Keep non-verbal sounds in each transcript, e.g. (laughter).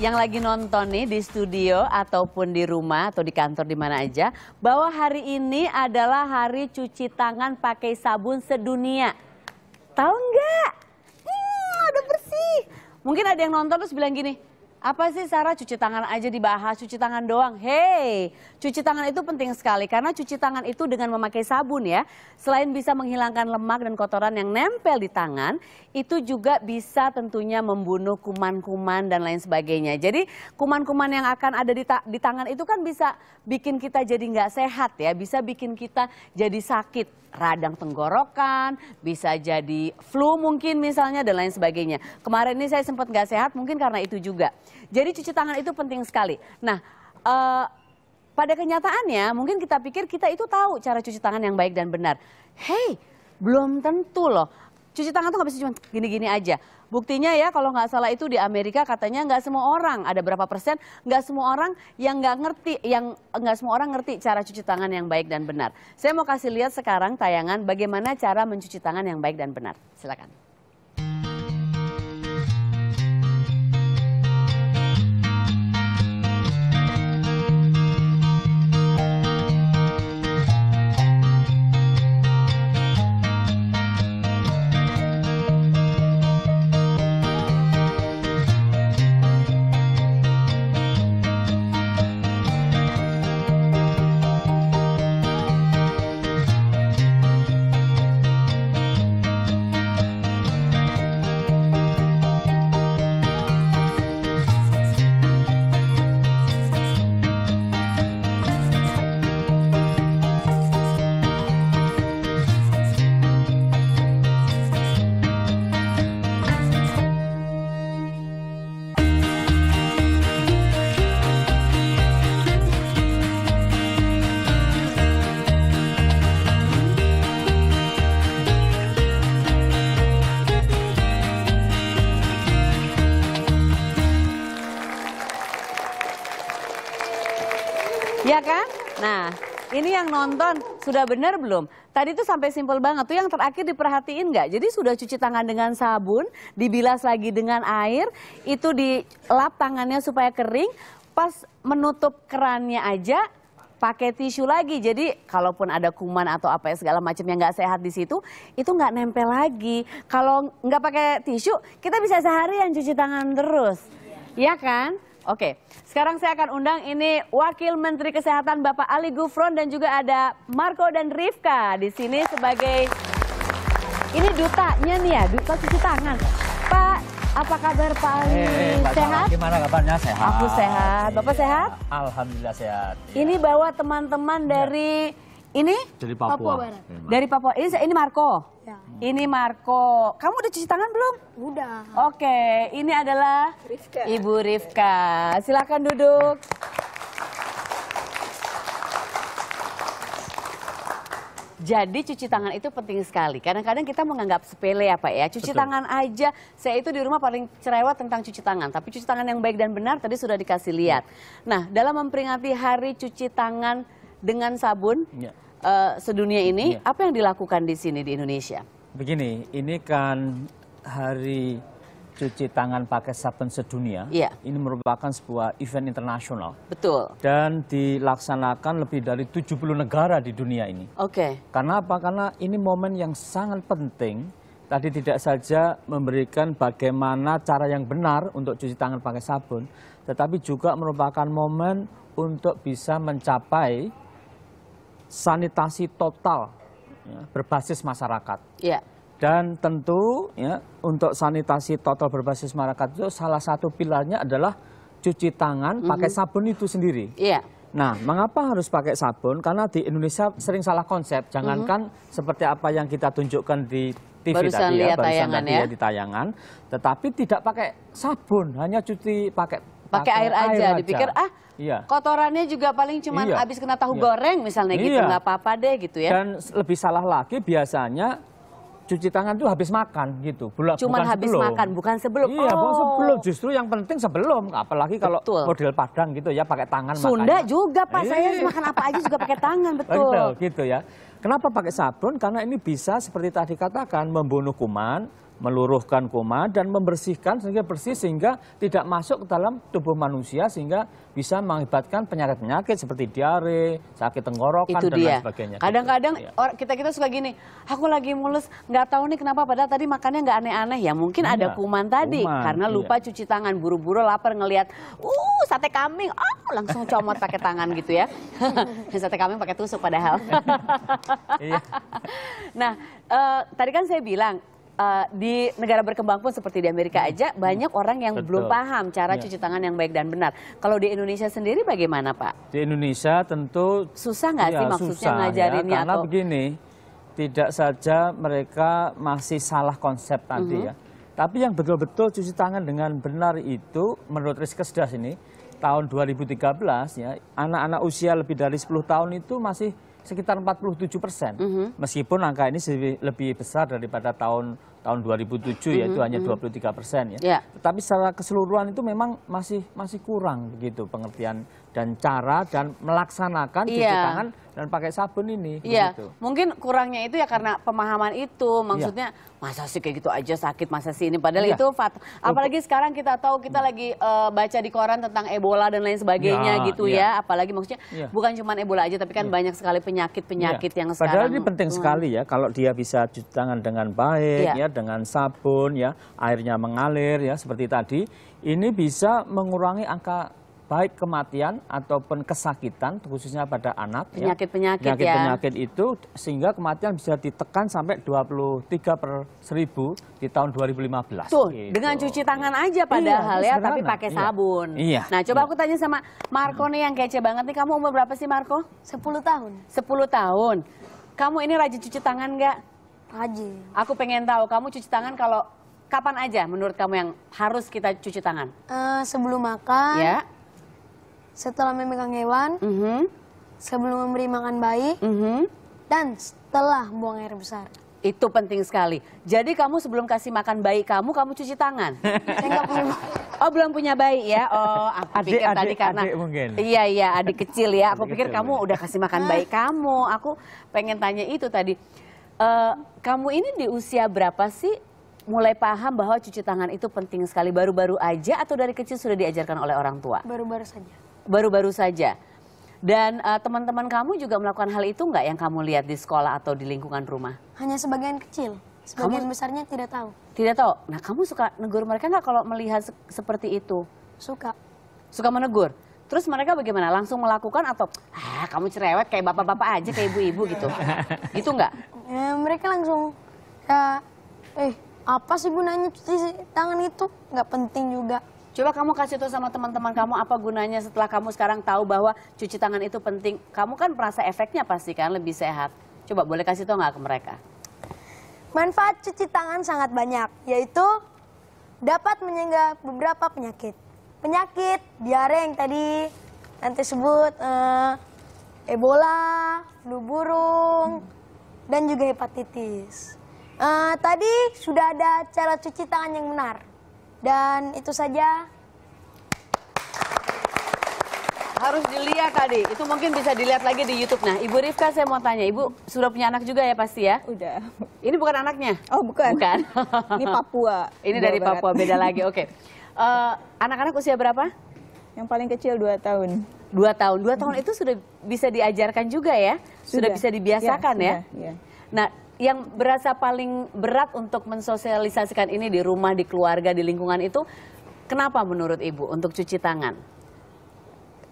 yang lagi nonton nih di studio ataupun di rumah atau di kantor di mana aja bahwa hari ini adalah hari cuci tangan pakai sabun sedunia. Tahu nggak? Hmm, ada bersih. Mungkin ada yang nonton terus bilang gini, apa sih Sarah cuci tangan aja dibahas, cuci tangan doang. Hei, cuci tangan itu penting sekali karena cuci tangan itu dengan memakai sabun ya. Selain bisa menghilangkan lemak dan kotoran yang nempel di tangan, itu juga bisa tentunya membunuh kuman-kuman dan lain sebagainya. Jadi kuman-kuman yang akan ada di, ta di tangan itu kan bisa bikin kita jadi nggak sehat ya, bisa bikin kita jadi sakit. Radang tenggorokan, bisa jadi flu mungkin misalnya dan lain sebagainya. Kemarin ini saya sempat nggak sehat mungkin karena itu juga. Jadi cuci tangan itu penting sekali. Nah, uh, pada kenyataannya mungkin kita pikir kita itu tahu cara cuci tangan yang baik dan benar. Hei, belum tentu loh. Cuci tangan tuh nggak bisa cuma gini-gini aja. Buktinya ya kalau nggak salah itu di Amerika katanya nggak semua orang ada berapa persen nggak semua orang yang nggak ngerti yang nggak semua orang ngerti cara cuci tangan yang baik dan benar. Saya mau kasih lihat sekarang tayangan bagaimana cara mencuci tangan yang baik dan benar. Silakan. yang nonton sudah benar belum? Tadi itu sampai simpel banget tuh yang terakhir diperhatiin nggak? Jadi sudah cuci tangan dengan sabun, dibilas lagi dengan air, itu dilap tangannya supaya kering, pas menutup kerannya aja pakai tisu lagi. Jadi kalaupun ada kuman atau apa ya segala macam yang nggak sehat di situ, itu nggak nempel lagi. Kalau nggak pakai tisu, kita bisa sehari yang cuci tangan terus. ya kan? Oke, sekarang saya akan undang ini Wakil Menteri Kesehatan Bapak Ali Gufron dan juga ada Marco dan Rifka di sini sebagai ini dutanya nih ya, duta cuci tangan. Pak, apa kabar Pak Ali? Hey, eh, Pak sehat? Salah, gimana kabarnya? Sehat. Aku sehat. Bapak iya, sehat? Alhamdulillah sehat. Iya. Ini bawa teman-teman iya. dari ya ini dari Papua. Papua Dari Papua. Ini ini Marco. Ya. Ini Marco. Kamu udah cuci tangan belum? Udah. Oke, ini adalah Rifka. Ibu Rifka. Silakan duduk. Jadi cuci tangan itu penting sekali. Kadang-kadang kita menganggap sepele ya Pak ya. Cuci Betul. tangan aja. Saya itu di rumah paling cerewet tentang cuci tangan. Tapi cuci tangan yang baik dan benar tadi sudah dikasih lihat. Ya. Nah dalam memperingati hari cuci tangan dengan sabun ya. uh, sedunia ini, ya. apa yang dilakukan di sini di Indonesia? Begini, ini kan hari cuci tangan pakai sabun sedunia. Ya. Ini merupakan sebuah event internasional. Betul. Dan dilaksanakan lebih dari 70 negara di dunia ini. Oke. Okay. Karena apa? Karena ini momen yang sangat penting. Tadi tidak saja memberikan bagaimana cara yang benar untuk cuci tangan pakai sabun, tetapi juga merupakan momen untuk bisa mencapai sanitasi total ya, berbasis masyarakat. Ya. Dan tentu ya, untuk sanitasi total berbasis masyarakat itu salah satu pilarnya adalah cuci tangan mm -hmm. pakai sabun itu sendiri. Iya. Nah, mengapa harus pakai sabun? Karena di Indonesia sering salah konsep. Jangankan mm -hmm. seperti apa yang kita tunjukkan di TV barusan tadi ya, barusan tadi ya. ya di tayangan, tetapi tidak pakai sabun, hanya cuci pakai pakai air, air aja. Dipikir ah iya. kotorannya juga paling cuma iya. habis kena tahu iya. goreng misalnya gitu, iya. gitu nggak apa-apa deh gitu ya. Dan lebih salah lagi biasanya cuci tangan tuh habis makan gitu. Bula, Cuman bukan habis sebelum. makan, bukan sebelum. Iya, oh. bukan sebelum. Justru yang penting sebelum. Apalagi kalau betul. model Padang gitu ya, pakai tangan Sunda makanya. juga Pak, saya iya. makan apa aja juga pakai tangan, (laughs) betul. Betul, gitu ya. Kenapa pakai sabun? Karena ini bisa seperti tadi katakan membunuh kuman, meluruhkan koma dan membersihkan sehingga bersih sehingga tidak masuk ke dalam tubuh manusia sehingga bisa mengakibatkan penyakit-penyakit seperti diare, sakit tenggorokan Itu dan dia. lain sebagainya. Gitu. Kadang-kadang iya. kita kita suka gini, aku lagi mulus, nggak tahu nih kenapa padahal tadi makannya nggak aneh-aneh ya mungkin iya, ada kuman tadi kuman, karena iya. lupa cuci tangan buru-buru lapar ngelihat, uh sate kambing, oh langsung comot pakai tangan gitu ya. (laughs) sate kambing pakai tusuk padahal. (laughs) (laughs) nah uh, tadi kan saya bilang uh, di negara berkembang pun seperti di Amerika hmm. aja hmm. banyak orang yang Betul. belum paham cara ya. cuci tangan yang baik dan benar. Kalau di Indonesia sendiri bagaimana Pak? Di Indonesia tentu susah nggak ya, sih iya, maksudnya susah, ya, ngajarinnya ya, karena atau begini tidak saja mereka masih salah konsep tadi -hmm. ya. Tapi yang betul-betul cuci tangan dengan benar itu menurut Riskesdas ini tahun 2013 ya anak-anak usia lebih dari 10 tahun itu masih sekitar 47 persen. Mm -hmm. Meskipun angka ini lebih besar daripada tahun tahun 2007 mm -hmm. ya itu mm-hmm, hanya 23 mm-hmm. persen ya. Yeah. Tetapi secara keseluruhan itu memang masih masih kurang begitu pengertian dan cara dan melaksanakan yeah. cuci iya. tangan dan pakai sabun ini. Iya, begitu. mungkin kurangnya itu ya karena pemahaman itu, iya. maksudnya iya. masa sih kayak gitu aja sakit, masa sih ini padahal iya. itu fat. Apalagi sekarang kita tahu kita hmm. lagi uh, baca di koran tentang Ebola dan lain sebagainya ya, gitu iya. ya, apalagi maksudnya iya. bukan cuma Ebola aja tapi kan iya. banyak sekali penyakit-penyakit iya. yang sekarang. Padahal ini penting hmm. sekali ya kalau dia bisa cuci tangan dengan baik iya. ya, dengan sabun ya, airnya mengalir ya seperti tadi, ini bisa mengurangi angka baik kematian ataupun kesakitan khususnya pada anak ya. penyakit-penyakit ya. penyakit-penyakit ya. itu sehingga kematian bisa ditekan sampai 23 per 1000 di tahun 2015. Tuh, gitu. dengan cuci tangan aja iya, padahal iya, ya, tapi pakai iya. sabun. Iya. Nah, coba iya. aku tanya sama Marco nih yang kece banget nih. Kamu umur berapa sih Marco? 10 tahun. 10 tahun. Kamu ini rajin cuci tangan nggak? Rajin. Aku pengen tahu kamu cuci tangan kalau kapan aja menurut kamu yang harus kita cuci tangan? Uh, sebelum makan. yeah setelah memegang hewan, mm -hmm. sebelum memberi makan bayi, mm -hmm. dan setelah buang air besar. Itu penting sekali. Jadi kamu sebelum kasih makan bayi kamu, kamu cuci tangan. (laughs) Oh belum punya bayi ya? Oh aku adik, pikir adik, tadi karena mungkin. iya iya adik kecil ya. Aku adik pikir kamu iya. udah kasih makan bayi (laughs) kamu. Aku pengen tanya itu tadi. Uh, kamu ini di usia berapa sih mulai paham bahwa cuci tangan itu penting sekali baru-baru aja atau dari kecil sudah diajarkan oleh orang tua? Baru-baru saja baru-baru saja. Dan eh, teman-teman uh, kamu juga melakukan hal itu nggak yang kamu lihat di sekolah atau di lingkungan rumah? Hanya sebagian kecil, sebagian kamu, besarnya tidak tahu. Tidak tahu. Nah kamu suka negur mereka nggak kalau melihat se seperti itu? Suka. Suka menegur. Terus mereka bagaimana? Langsung melakukan atau ah kamu cerewet kayak bapak-bapak aja kayak ibu-ibu gitu? (laughs) gitu nggak? Ya, mereka langsung kayak, eh apa sih gunanya tangan itu? Nggak penting juga. Coba kamu kasih tuh sama teman-teman kamu apa gunanya setelah kamu sekarang tahu bahwa cuci tangan itu penting. Kamu kan merasa efeknya pasti kan lebih sehat. Coba boleh kasih tau nggak ke mereka? Manfaat cuci tangan sangat banyak, yaitu dapat menyegah beberapa penyakit. Penyakit diare yang tadi nanti sebut eh, Ebola, flu burung, dan juga hepatitis. Uh, tadi sudah ada cara cuci tangan yang benar. Dan itu saja. Harus dilihat tadi, itu mungkin bisa dilihat lagi di Youtube. Nah, Ibu Rifka saya mau tanya, Ibu sudah punya anak juga ya pasti ya? Udah. Ini bukan anaknya? Oh bukan. Bukan. (laughs) Ini Papua. Ini dari Barat. Papua, beda lagi, oke. Okay. Uh, eh, Anak-anak usia berapa? Yang paling kecil 2 tahun dua tahun dua tahun itu sudah bisa diajarkan juga ya sudah, sudah bisa dibiasakan ya, ya. Sudah, ya. nah yang berasa paling berat untuk mensosialisasikan ini di rumah, di keluarga, di lingkungan itu, kenapa menurut Ibu untuk cuci tangan?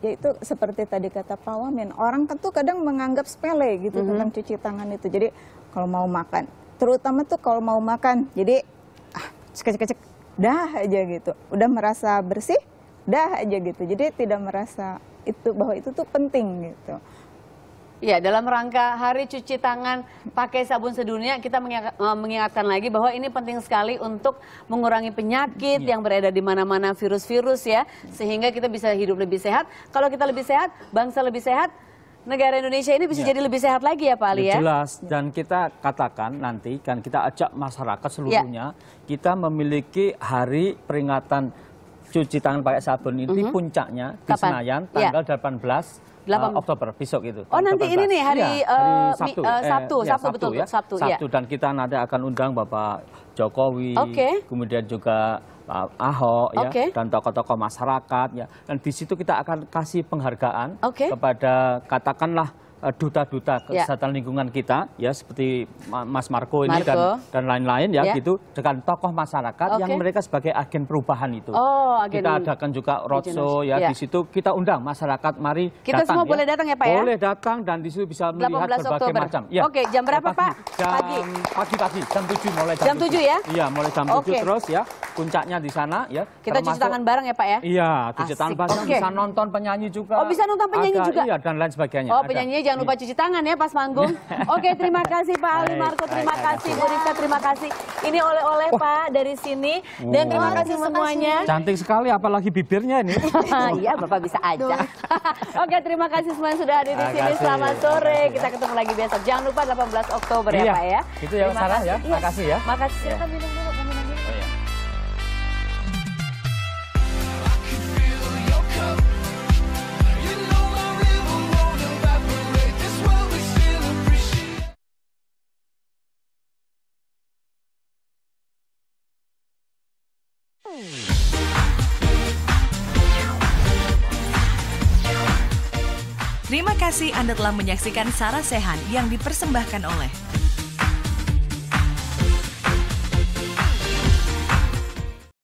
Ya itu seperti tadi kata Pak Wamin, orang tentu kan kadang menganggap sepele gitu mm -hmm. tentang cuci tangan itu. Jadi kalau mau makan, terutama tuh kalau mau makan, jadi ah, cek-cek-cek, dah aja gitu. Udah merasa bersih, dah aja gitu. Jadi tidak merasa itu bahwa itu tuh penting gitu. Ya, dalam rangka Hari Cuci Tangan Pakai Sabun Sedunia, kita eh, mengingatkan lagi bahwa ini penting sekali untuk mengurangi penyakit iya. yang beredar di mana-mana virus-virus ya, sehingga kita bisa hidup lebih sehat. Kalau kita lebih sehat, bangsa lebih sehat, negara Indonesia ini bisa ya. jadi lebih sehat lagi ya Pak Ali iya, ya? Jelas, dan kita katakan nanti, kan kita ajak masyarakat iya. seluruhnya, ya. kita memiliki hari peringatan cuci tangan pakai sabun ini mm puncaknya di Senayan tanggal ya. 18 8 uh, ah, Oktober besok itu. Oh nanti 18. ini nih hari, ya, hari Sabtu, uh, Sabtu, eh, eh Sabtu, ya, Sabtu betul ya. Sabtu, iya. Sabtu dan kita nanti akan undang Bapak Jokowi, okay. kemudian juga Pak eh, Ahok ya, okay. dan tokoh-tokoh masyarakat ya. Dan di situ kita akan kasih penghargaan okay. kepada katakanlah Eh, duta-duta ya. kesehatan ya. lingkungan kita ya seperti Mas Marco ini Marco. dan dan lain-lain ya, ya gitu dengan tokoh masyarakat okay. yang mereka sebagai agen perubahan itu. Oh, agen kita adakan juga roadshow ya, ya di ya. situ kita undang masyarakat mari kita datang. semua ya. boleh datang ya Pak ya. Boleh datang dan di situ bisa melihat berbagai Oktober. macam. Ya. Oke, jam berapa Pak? Jam, pagi. pagi jam tujuh mulai jam, jam 7. ya? Iya, mulai jam okay. terus ya. Puncaknya di sana ya. Kita termasuk, cuci tangan bareng ya Pak ya? Iya, cuci tangan bareng bisa nonton penyanyi juga. Oh, bisa nonton penyanyi juga. Iya, dan lain sebagainya. Oh, penyanyinya jangan lupa cuci tangan ya pas manggung. (laughs) Oke, terima kasih Pak Ali Marco, terima kasih Bu Rika, terima kasih. Ini oleh-oleh Pak dari sini dan terima kasih semuanya. Cantik sekali apalagi bibirnya ini. (laughs) Iya, Bapak bisa aja. (laughs) Oke, terima kasih semuanya sudah hadir di sini. Selamat sore. Kita ketemu lagi besok. Jangan lupa 18 Oktober ya iya. Pak ya. Itu yang salah ya. Iya. Makasih ya. Makasih. minum iya. kasih Anda telah menyaksikan Sarasehan yang dipersembahkan oleh